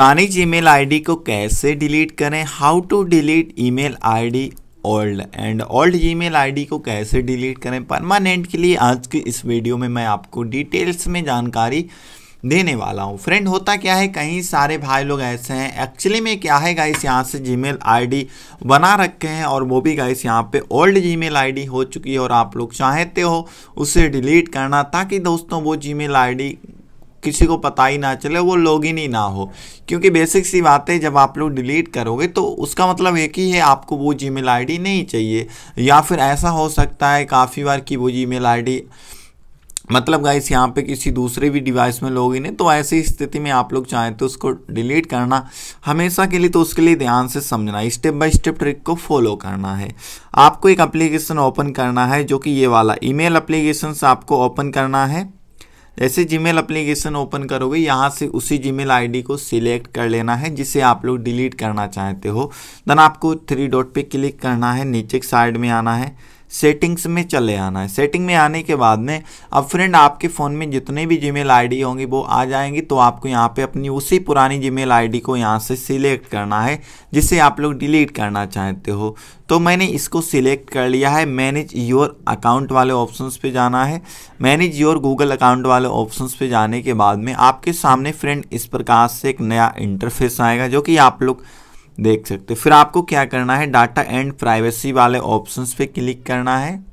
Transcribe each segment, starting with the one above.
पुरानी Gmail ID को कैसे डिलीट करें how to delete email ID old and old Gmail ID को कैसे डिलीट करें परमानेंट के लिए आज की इस वीडियो में मैं आपको डिटेल्स में जानकारी देने वाला हूँ फ्रेंड होता क्या है कहीं सारे भाई लोग ऐसे हैं एक्चुअली में क्या है गाइस यहाँ से जीमेल आईडी बना रखे हैं और वो भी गाइस यहाँ पे ओल्ड जीमेल आईडी हो चुकी है और आप लोग चाहते हो उसे डिलीट करना ताकि दोस्तों वो जीमेल आईडी किसी को पता ही ना चले वो लॉग इन ही ना हो क्योंकि बेसिक सी बातें जब आप लोग डिलीट करोगे तो उसका मतलब एक ही है आपको वो जी मेल नहीं चाहिए या फिर ऐसा हो सकता है काफ़ी बार कि वो जी मेल मतलब गाइस यहाँ पे किसी दूसरे भी डिवाइस में लॉग इन है तो ऐसी स्थिति में आप लोग चाहें तो उसको डिलीट करना हमेशा के लिए तो उसके लिए ध्यान से समझना स्टेप बाय स्टेप ट्रिक को फॉलो करना है आपको एक एप्लीकेशन ओपन करना है जो कि ये वाला ईमेल एप्लीकेशन से आपको ओपन करना है जैसे जीमेल एप्लीकेशन ओपन करोगे यहाँ से उसी जीमेल आईडी को सिलेक्ट कर लेना है जिसे आप लोग डिलीट करना चाहते हो देन आपको थ्री डॉट पे क्लिक करना है नीचे साइड में आना है सेटिंग्स में चले आना है सेटिंग में आने के बाद में अब फ्रेंड आपके फ़ोन में जितने भी जीमेल आईडी होंगी वो आ जाएंगी तो आपको यहाँ पे अपनी उसी पुरानी जीमेल आईडी को यहाँ से सिलेक्ट करना है जिसे आप लोग डिलीट करना चाहते हो तो मैंने इसको सिलेक्ट कर लिया है मैनेज योर अकाउंट वाले ऑप्शंस पे जाना है मैनेज योर गूगल अकाउंट वाले ऑप्शंस पे जाने के बाद में आपके सामने फ्रेंड इस प्रकार से एक नया इंटरफेस आएगा जो कि आप लोग देख सकते हो फिर आपको क्या करना है डाटा एंड प्राइवेसी वाले ऑप्शंस पे क्लिक करना है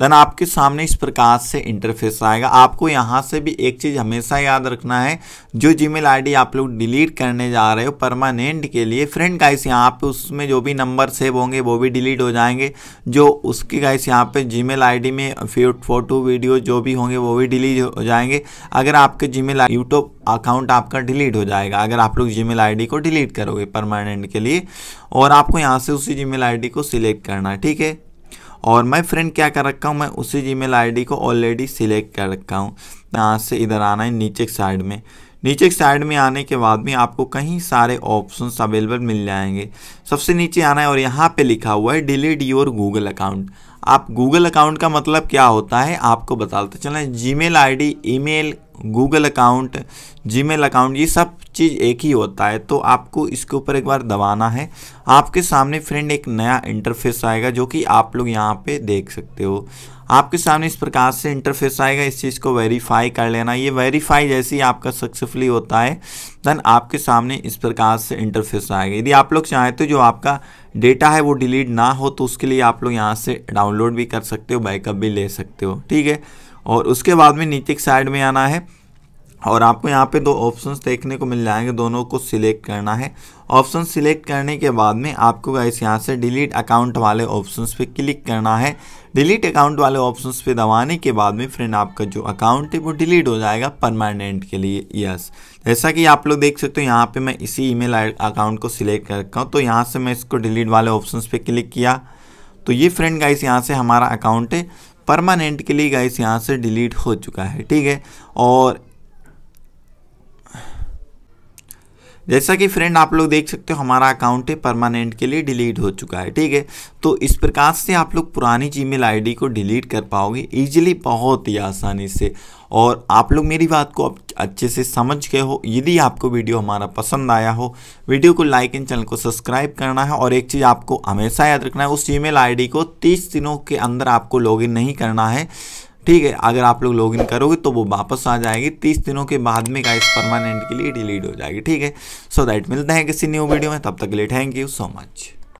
देन आपके सामने इस प्रकार से इंटरफेस आएगा आपको यहाँ से भी एक चीज़ हमेशा याद रखना है जो जीमेल आईडी आप लोग डिलीट करने जा रहे हो परमानेंट के लिए फ्रेंड इस यहाँ पर उसमें जो भी नंबर सेव होंगे वो भी डिलीट हो जाएंगे जो उसके इस यहाँ पे जी मेल में फोटो वीडियो जो भी होंगे वो भी डिलीट हो जाएंगे अगर आपके जी यूट्यूब अकाउंट आपका डिलीट हो जाएगा अगर आप लोग जी मेल को डिलीट करोगे परमानेंट के लिए और आपको यहाँ से उसी जी मेल को सिलेक्ट करना है ठीक है और मैं फ्रेंड क्या कर रखा हूँ मैं उसी जी मेल को ऑलरेडी सिलेक्ट कर रखा हूँ यहाँ से इधर आना है नीचे साइड में नीचे साइड में आने के बाद में आपको कहीं सारे ऑप्शन अवेलेबल मिल जाएंगे सबसे नीचे आना है और यहाँ पे लिखा हुआ है डिलीट योर गूगल अकाउंट आप गूगल अकाउंट का मतलब क्या होता है आपको बताते चलें D E email Google account mail account ये सब चीज़ एक ही होता है तो आपको इसके ऊपर एक बार दबाना है आपके सामने फ्रेंड एक नया इंटरफेस आएगा जो कि आप लोग यहाँ पे देख सकते हो आपके सामने इस प्रकार से इंटरफेस आएगा इस चीज़ को वेरीफाई कर लेना ये वेरीफाई जैसे ही आपका सक्सेसफुली होता है देन आपके सामने इस प्रकार से इंटरफेस आएगा यदि आप लोग चाहें तो जो आपका डेटा है वो डिलीट ना हो तो उसके लिए आप लोग यहाँ से डाउनलोड भी कर सकते हो बैकअप भी ले सकते हो ठीक है और उसके बाद में नीचे साइड में आना है और आपको यहाँ पे दो ऑप्शंस देखने को मिल जाएंगे दोनों को सिलेक्ट करना है ऑप्शन सिलेक्ट करने के बाद में आपको गाइस यहाँ से डिलीट अकाउंट वाले ऑप्शंस पे क्लिक करना है डिलीट अकाउंट वाले ऑप्शंस पे दबाने के बाद में फ्रेंड आपका जो अकाउंट है वो डिलीट हो जाएगा परमानेंट के लिए यस जैसा कि आप लोग देख सकते हो यहाँ पर मैं इसी ई अकाउंट को सिलेक्ट कर रखा हूँ तो यहाँ से मैं इसको डिलीट वाले ऑप्शन पर क्लिक किया तो ये फ्रेंड गाइस यहाँ से हमारा अकाउंट है परमानेंट के लिए गाइस यहाँ से डिलीट हो चुका है ठीक है और जैसा कि फ्रेंड आप लोग देख सकते हो हमारा अकाउंट है परमानेंट के लिए डिलीट हो चुका है ठीक है तो इस प्रकार से आप लोग पुरानी जीमेल आईडी को डिलीट कर पाओगे ईजिली बहुत ही आसानी से और आप लोग मेरी बात को अच्छे से समझ गए हो यदि आपको वीडियो हमारा पसंद आया हो वीडियो को लाइक एंड चैनल को सब्सक्राइब करना है और एक चीज़ आपको हमेशा याद रखना है उस ई मेल को तीस दिनों के अंदर आपको लॉगिन नहीं करना है ठीक है अगर आप लोग लॉग इन करोगे तो वो वापस आ जाएगी तीस दिनों के बाद में गाइस परमानेंट के लिए डिलीट हो जाएगी ठीक है सो so दैट मिलते हैं किसी न्यू वीडियो में तब तक के लिए थैंक यू सो मच